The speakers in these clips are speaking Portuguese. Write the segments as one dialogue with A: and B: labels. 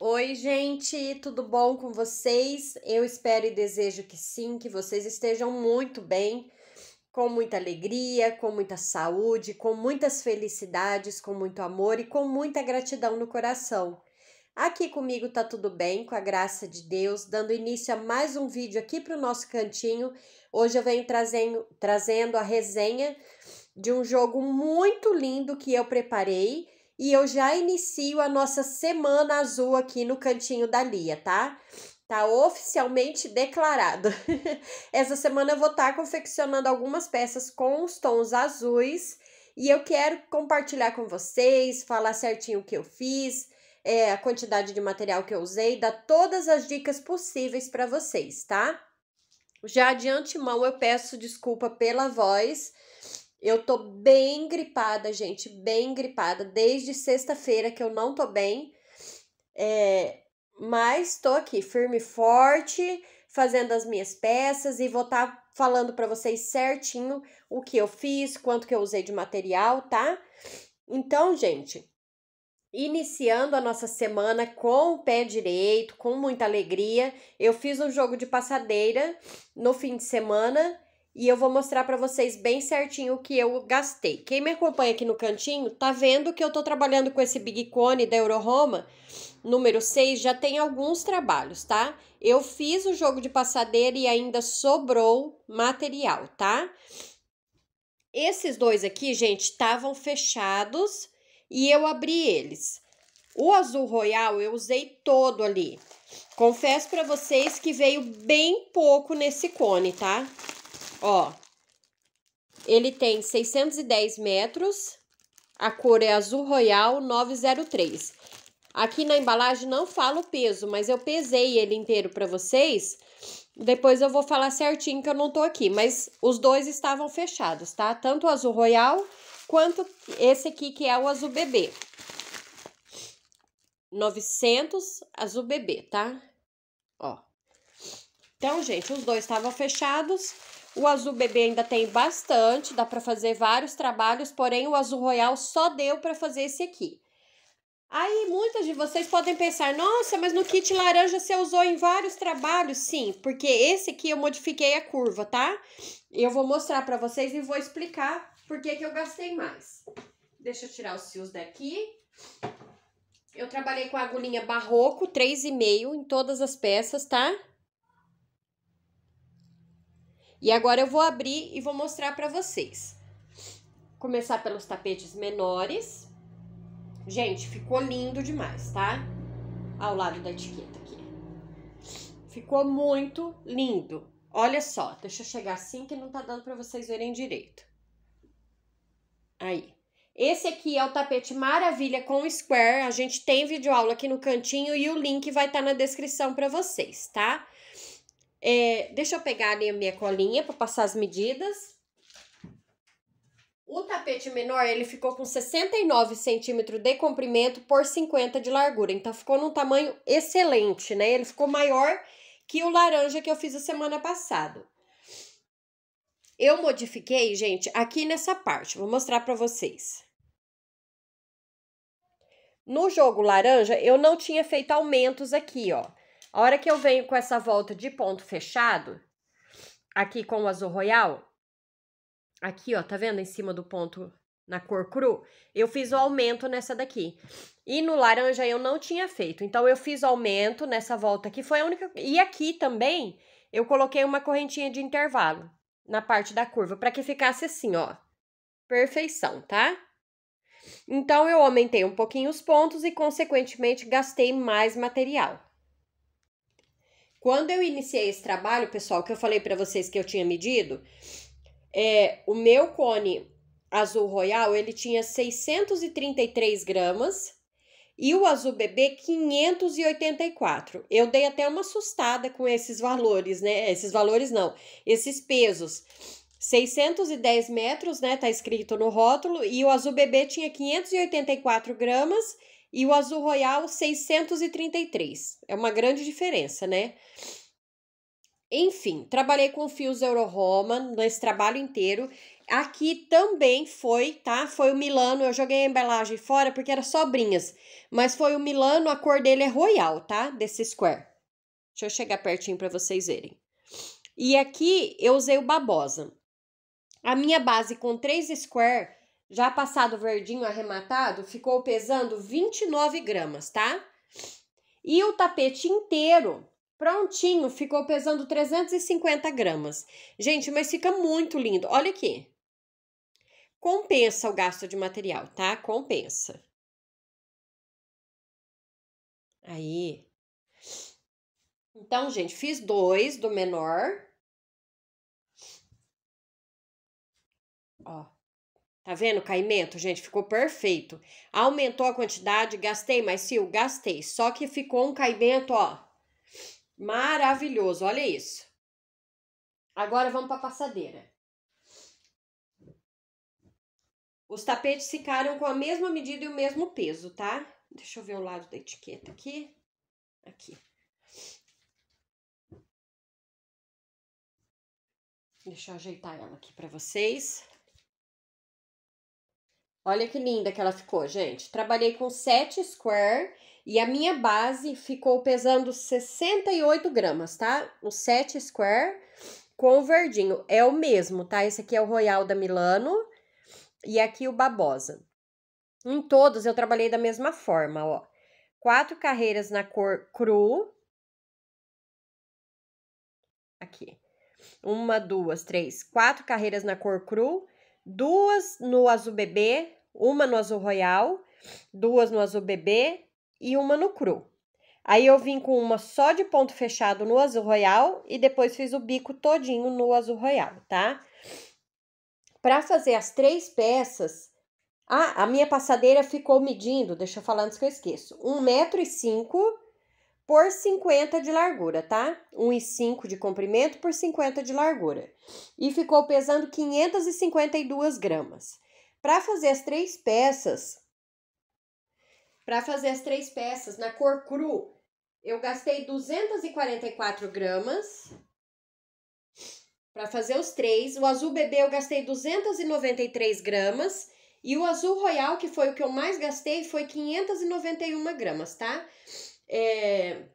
A: Oi, gente, tudo bom com vocês? Eu espero e desejo que sim, que vocês estejam muito bem, com muita alegria, com muita saúde, com muitas felicidades, com muito amor e com muita gratidão no coração. Aqui comigo tá tudo bem, com a graça de Deus, dando início a mais um vídeo aqui para o nosso cantinho. Hoje eu venho trazendo, trazendo a resenha de um jogo muito lindo que eu preparei e eu já inicio a nossa semana azul aqui no cantinho da Lia, tá? Tá oficialmente declarado. Essa semana eu vou estar tá confeccionando algumas peças com os tons azuis e eu quero compartilhar com vocês, falar certinho o que eu fiz, é, a quantidade de material que eu usei, dar todas as dicas possíveis para vocês, tá? Já de antemão eu peço desculpa pela voz, eu tô bem gripada, gente, bem gripada. Desde sexta-feira que eu não tô bem. É, mas tô aqui firme e forte, fazendo as minhas peças e vou estar tá falando para vocês certinho o que eu fiz, quanto que eu usei de material, tá? Então, gente, iniciando a nossa semana com o pé direito, com muita alegria. Eu fiz um jogo de passadeira no fim de semana e eu vou mostrar para vocês bem certinho o que eu gastei. Quem me acompanha aqui no cantinho tá vendo que eu tô trabalhando com esse Big Cone da Euroroma, número 6, já tem alguns trabalhos, tá? Eu fiz o jogo de passadeira e ainda sobrou material, tá? Esses dois aqui, gente, estavam fechados e eu abri eles. O azul royal eu usei todo ali. Confesso para vocês que veio bem pouco nesse cone, tá? Tá? Ó, ele tem 610 metros, a cor é azul royal 903. Aqui na embalagem não fala o peso, mas eu pesei ele inteiro para vocês. Depois eu vou falar certinho que eu não tô aqui, mas os dois estavam fechados, tá? Tanto o azul royal quanto esse aqui que é o azul bebê. 900 azul bebê, tá? Ó. Então, gente, os dois estavam fechados. O azul bebê ainda tem bastante, dá para fazer vários trabalhos, porém o azul royal só deu para fazer esse aqui. Aí muitas de vocês podem pensar, nossa, mas no kit laranja você usou em vários trabalhos, sim, porque esse aqui eu modifiquei a curva, tá? Eu vou mostrar para vocês e vou explicar por que eu gastei mais. Deixa eu tirar os fios daqui. Eu trabalhei com a agulhinha barroco 3,5 em todas as peças, tá? E agora eu vou abrir e vou mostrar para vocês. Começar pelos tapetes menores. Gente, ficou lindo demais, tá? Ao lado da etiqueta aqui. Ficou muito lindo. Olha só, deixa eu chegar assim que não tá dando para vocês verem direito. Aí. Esse aqui é o tapete Maravilha com Square. A gente tem vídeo aula aqui no cantinho e o link vai estar tá na descrição para vocês, tá? É, deixa eu pegar ali a minha colinha para passar as medidas. O tapete menor, ele ficou com 69 centímetros de comprimento por 50 de largura. Então, ficou num tamanho excelente, né? Ele ficou maior que o laranja que eu fiz a semana passada. Eu modifiquei, gente, aqui nessa parte. Vou mostrar para vocês. No jogo laranja, eu não tinha feito aumentos aqui, ó. A hora que eu venho com essa volta de ponto fechado, aqui com o azul royal, aqui, ó, tá vendo em cima do ponto na cor cru, eu fiz o aumento nessa daqui. E no laranja eu não tinha feito, então eu fiz aumento nessa volta aqui, foi a única... E aqui também eu coloquei uma correntinha de intervalo na parte da curva, para que ficasse assim, ó, perfeição, tá? Então, eu aumentei um pouquinho os pontos e, consequentemente, gastei mais material. Quando eu iniciei esse trabalho, pessoal, que eu falei para vocês que eu tinha medido, é, o meu cone azul royal, ele tinha 633 gramas e o azul bebê 584. Eu dei até uma assustada com esses valores, né? Esses valores não, esses pesos. 610 metros, né? Tá escrito no rótulo. E o azul bebê tinha 584 gramas e o azul royal 633. É uma grande diferença, né? Enfim, trabalhei com fios Euro nesse trabalho inteiro. Aqui também foi, tá? Foi o Milano, eu joguei a embalagem fora porque era sobrinhas, mas foi o Milano, a cor dele é royal, tá? Desse square. Deixa eu chegar pertinho para vocês verem. E aqui eu usei o Babosa. A minha base com três square já passado verdinho arrematado, ficou pesando 29 gramas, tá? E o tapete inteiro, prontinho, ficou pesando 350 gramas. Gente, mas fica muito lindo. Olha aqui. Compensa o gasto de material, tá? Compensa. Aí. Então, gente, fiz dois do menor. Ó. Tá vendo o caimento, gente? Ficou perfeito. Aumentou a quantidade, gastei mais fio? Gastei. Só que ficou um caimento, ó, maravilhoso. Olha isso. Agora vamos para passadeira. Os tapetes ficaram com a mesma medida e o mesmo peso, tá? Deixa eu ver o lado da etiqueta aqui. Aqui. Deixa eu ajeitar ela aqui para vocês. Olha que linda que ela ficou, gente. Trabalhei com 7 square e a minha base ficou pesando 68 gramas, tá? O 7 square com o verdinho. É o mesmo, tá? Esse aqui é o Royal da Milano e aqui o Babosa. Em todos eu trabalhei da mesma forma, ó. Quatro carreiras na cor cru. Aqui. Uma, duas, três, quatro carreiras na cor cru duas no azul bebê, uma no azul royal, duas no azul bebê e uma no cru. Aí eu vim com uma só de ponto fechado no azul royal e depois fiz o bico todinho no azul royal, tá? Para fazer as três peças, a minha passadeira ficou medindo, deixa eu falar antes que eu esqueço, um metro e cinco por 50 de largura, tá? 1,5 de comprimento por 50 de largura. E ficou pesando 552 gramas. Para fazer as três peças, para fazer as três peças na cor cru, eu gastei 244 gramas. Para fazer os três, o azul bebê eu gastei 293 gramas. E o azul royal, que foi o que eu mais gastei, foi 591 gramas, tá? Tá? É...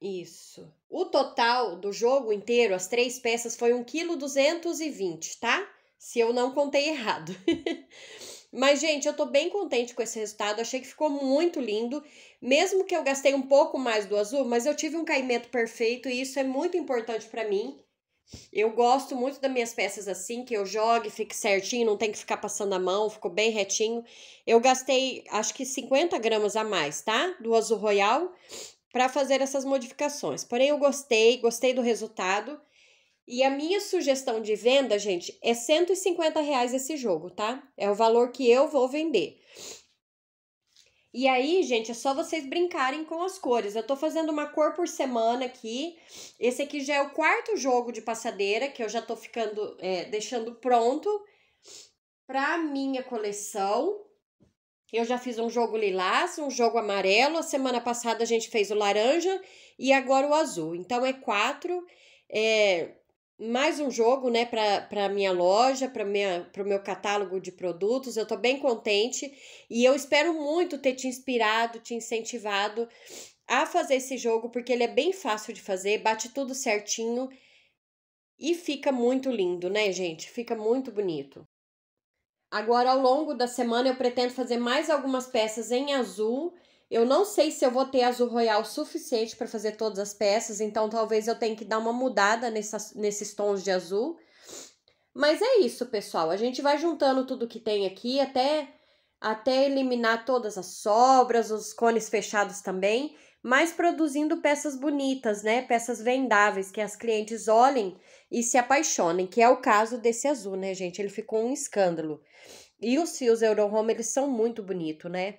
A: Isso. O total do jogo inteiro, as três peças, foi 1,220 kg, tá? Se eu não contei errado. Mas, gente, eu tô bem contente com esse resultado. Achei que ficou muito lindo. Mesmo que eu gastei um pouco mais do azul, mas eu tive um caimento perfeito e isso é muito importante para mim. Eu gosto muito das minhas peças assim, que eu jogue, fique certinho, não tem que ficar passando a mão, ficou bem retinho. Eu gastei, acho que 50 gramas a mais, tá? Do azul royal, para fazer essas modificações. Porém, eu gostei, gostei do resultado. E a minha sugestão de venda, gente, é 150 reais esse jogo, tá? É o valor que eu vou vender. E aí, gente, é só vocês brincarem com as cores. Eu tô fazendo uma cor por semana aqui. Esse aqui já é o quarto jogo de passadeira, que eu já tô ficando, é, deixando pronto pra minha coleção. Eu já fiz um jogo lilás, um jogo amarelo. A semana passada a gente fez o laranja e agora o azul. Então, é quatro. É, mais um jogo, né, para minha loja, para o meu catálogo de produtos. Eu estou bem contente e eu espero muito ter te inspirado, te incentivado a fazer esse jogo, porque ele é bem fácil de fazer, bate tudo certinho e fica muito lindo, né, gente? Fica muito bonito. Agora, ao longo da semana, eu pretendo fazer mais algumas peças em azul eu não sei se eu vou ter azul royal suficiente para fazer todas as peças, então talvez eu tenha que dar uma mudada nessas, nesses tons de azul. Mas é isso, pessoal. A gente vai juntando tudo que tem aqui até até eliminar todas as sobras, os cones fechados também, mas produzindo peças bonitas, né? Peças vendáveis que as clientes olhem e se apaixonem, que é o caso desse azul, né, gente? Ele ficou um escândalo. E os fios Euro Home, eles são muito bonitos, né?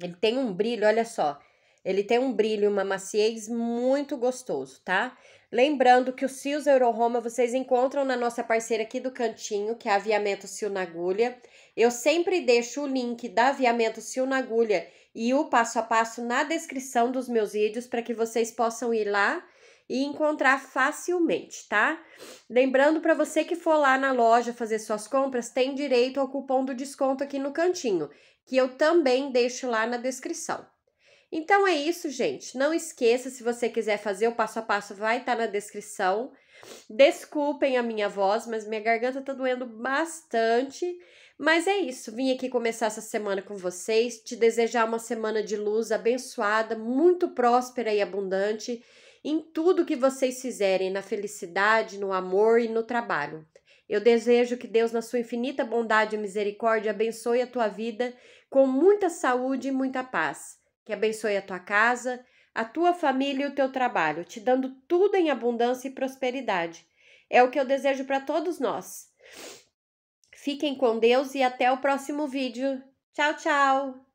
A: Ele tem um brilho, olha só. Ele tem um brilho e uma maciez muito gostoso, tá? Lembrando que o Cios Euroroma vocês encontram na nossa parceira aqui do cantinho, que é a Aviamento Sil na Agulha. Eu sempre deixo o link da Aviamento Sil na Agulha e o passo a passo na descrição dos meus vídeos para que vocês possam ir lá e encontrar facilmente, tá? Lembrando para você que for lá na loja fazer suas compras, tem direito ao cupom do desconto aqui no cantinho, que eu também deixo lá na descrição. Então é isso, gente. Não esqueça, se você quiser fazer o passo a passo, vai estar tá na descrição. Desculpem a minha voz, mas minha garganta tá doendo bastante. Mas é isso, vim aqui começar essa semana com vocês, te desejar uma semana de luz abençoada, muito próspera e abundante em tudo que vocês fizerem, na felicidade, no amor e no trabalho. Eu desejo que Deus, na sua infinita bondade e misericórdia, abençoe a tua vida com muita saúde e muita paz. Que abençoe a tua casa, a tua família e o teu trabalho, te dando tudo em abundância e prosperidade. É o que eu desejo para todos nós. Fiquem com Deus e até o próximo vídeo. Tchau, tchau!